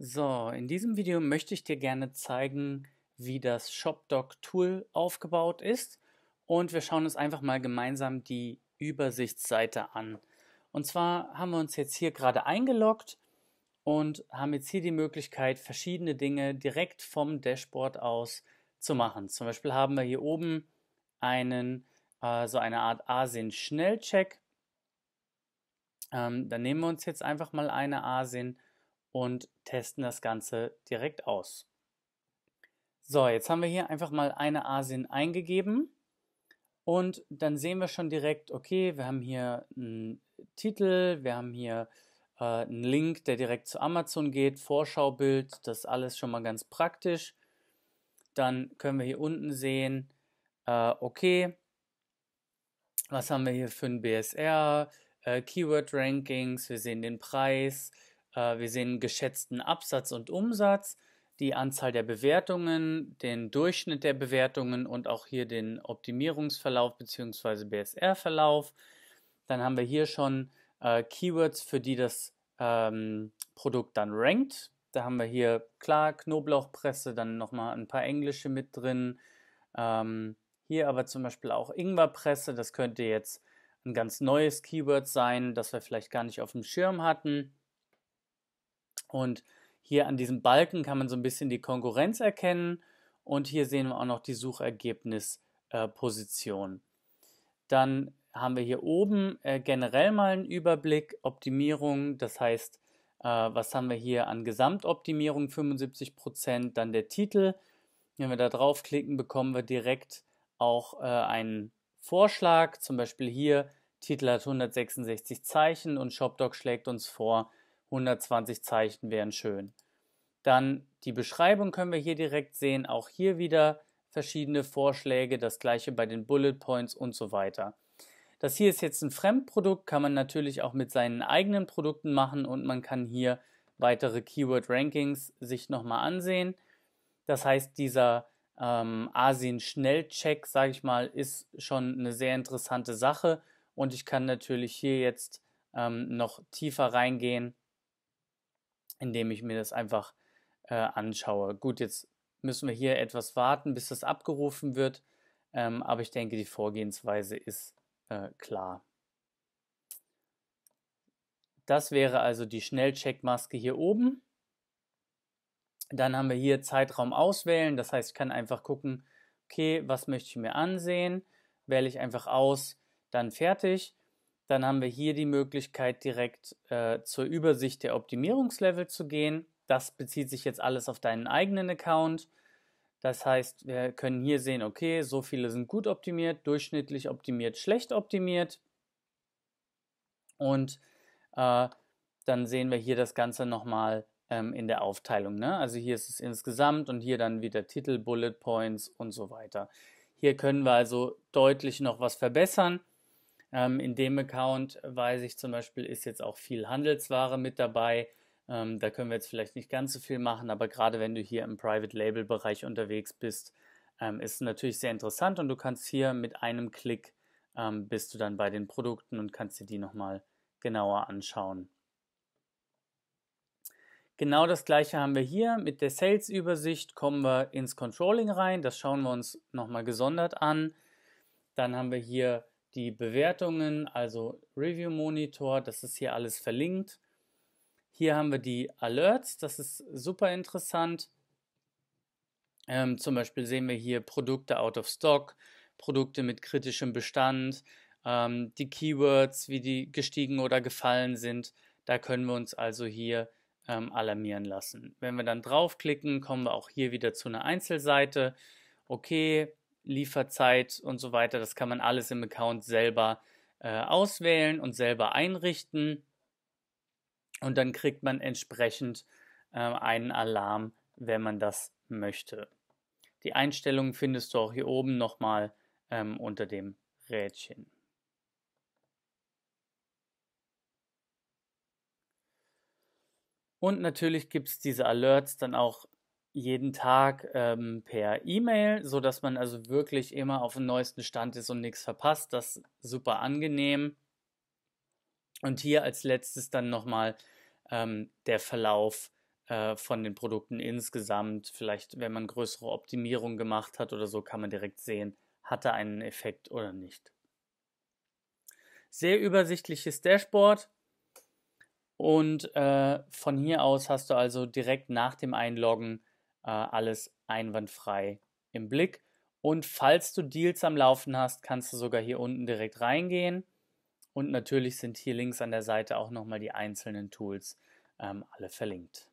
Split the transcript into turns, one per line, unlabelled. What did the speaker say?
So, in diesem Video möchte ich dir gerne zeigen, wie das ShopDoc-Tool aufgebaut ist und wir schauen uns einfach mal gemeinsam die Übersichtsseite an. Und zwar haben wir uns jetzt hier gerade eingeloggt und haben jetzt hier die Möglichkeit, verschiedene Dinge direkt vom Dashboard aus zu machen. Zum Beispiel haben wir hier oben einen, äh, so eine Art ASIN-Schnellcheck. Ähm, dann nehmen wir uns jetzt einfach mal eine ASIN und testen das Ganze direkt aus. So, jetzt haben wir hier einfach mal eine Asien eingegeben und dann sehen wir schon direkt, okay, wir haben hier einen Titel, wir haben hier äh, einen Link, der direkt zu Amazon geht, Vorschaubild, das ist alles schon mal ganz praktisch. Dann können wir hier unten sehen, äh, okay, was haben wir hier für ein BSR, äh, Keyword Rankings, wir sehen den Preis, äh, wir sehen geschätzten Absatz und Umsatz, die Anzahl der Bewertungen, den Durchschnitt der Bewertungen und auch hier den Optimierungsverlauf bzw. BSR-Verlauf. Dann haben wir hier schon äh, Keywords, für die das ähm, Produkt dann rankt. Da haben wir hier klar Knoblauchpresse, dann nochmal ein paar englische mit drin. Ähm, hier aber zum Beispiel auch Ingwerpresse, das könnte jetzt ein ganz neues Keyword sein, das wir vielleicht gar nicht auf dem Schirm hatten. Und hier an diesem Balken kann man so ein bisschen die Konkurrenz erkennen und hier sehen wir auch noch die Suchergebnisposition. Äh, dann haben wir hier oben äh, generell mal einen Überblick, Optimierung, das heißt, äh, was haben wir hier an Gesamtoptimierung, 75%, dann der Titel. Wenn wir da draufklicken, bekommen wir direkt auch einen Vorschlag, zum Beispiel hier, Titel hat 166 Zeichen und ShopDoc schlägt uns vor, 120 Zeichen wären schön. Dann die Beschreibung können wir hier direkt sehen. Auch hier wieder verschiedene Vorschläge, das gleiche bei den Bullet Points und so weiter. Das hier ist jetzt ein Fremdprodukt, kann man natürlich auch mit seinen eigenen Produkten machen und man kann hier weitere Keyword Rankings sich nochmal ansehen. Das heißt, dieser ähm, Asien-Schnellcheck, sage ich mal, ist schon eine sehr interessante Sache und ich kann natürlich hier jetzt ähm, noch tiefer reingehen indem ich mir das einfach äh, anschaue. Gut, jetzt müssen wir hier etwas warten, bis das abgerufen wird, ähm, aber ich denke, die Vorgehensweise ist äh, klar. Das wäre also die Schnellcheckmaske hier oben. Dann haben wir hier Zeitraum auswählen, das heißt, ich kann einfach gucken, okay, was möchte ich mir ansehen, wähle ich einfach aus, dann fertig. Dann haben wir hier die Möglichkeit, direkt äh, zur Übersicht der Optimierungslevel zu gehen. Das bezieht sich jetzt alles auf deinen eigenen Account. Das heißt, wir können hier sehen, okay, so viele sind gut optimiert, durchschnittlich optimiert, schlecht optimiert. Und äh, dann sehen wir hier das Ganze nochmal ähm, in der Aufteilung. Ne? Also hier ist es insgesamt und hier dann wieder Titel, Bullet Points und so weiter. Hier können wir also deutlich noch was verbessern. Ähm, in dem Account äh, weiß ich zum Beispiel, ist jetzt auch viel Handelsware mit dabei. Ähm, da können wir jetzt vielleicht nicht ganz so viel machen, aber gerade wenn du hier im Private Label Bereich unterwegs bist, ähm, ist natürlich sehr interessant und du kannst hier mit einem Klick ähm, bist du dann bei den Produkten und kannst dir die nochmal genauer anschauen. Genau das gleiche haben wir hier. Mit der Sales-Übersicht kommen wir ins Controlling rein. Das schauen wir uns nochmal gesondert an. Dann haben wir hier die Bewertungen, also Review Monitor, das ist hier alles verlinkt. Hier haben wir die Alerts, das ist super interessant. Ähm, zum Beispiel sehen wir hier Produkte out of stock, Produkte mit kritischem Bestand, ähm, die Keywords, wie die gestiegen oder gefallen sind. Da können wir uns also hier ähm, alarmieren lassen. Wenn wir dann draufklicken, kommen wir auch hier wieder zu einer Einzelseite. Okay, Lieferzeit und so weiter. Das kann man alles im Account selber äh, auswählen und selber einrichten. Und dann kriegt man entsprechend äh, einen Alarm, wenn man das möchte. Die Einstellungen findest du auch hier oben nochmal ähm, unter dem Rädchen. Und natürlich gibt es diese Alerts dann auch jeden Tag ähm, per E-Mail, sodass man also wirklich immer auf dem neuesten Stand ist und nichts verpasst. Das ist super angenehm. Und hier als letztes dann nochmal ähm, der Verlauf äh, von den Produkten insgesamt. Vielleicht, wenn man größere Optimierungen gemacht hat oder so, kann man direkt sehen, hatte einen Effekt oder nicht. Sehr übersichtliches Dashboard. Und äh, von hier aus hast du also direkt nach dem Einloggen äh, alles einwandfrei im Blick. Und falls du Deals am Laufen hast, kannst du sogar hier unten direkt reingehen. Und natürlich sind hier links an der Seite auch nochmal die einzelnen Tools ähm, alle verlinkt.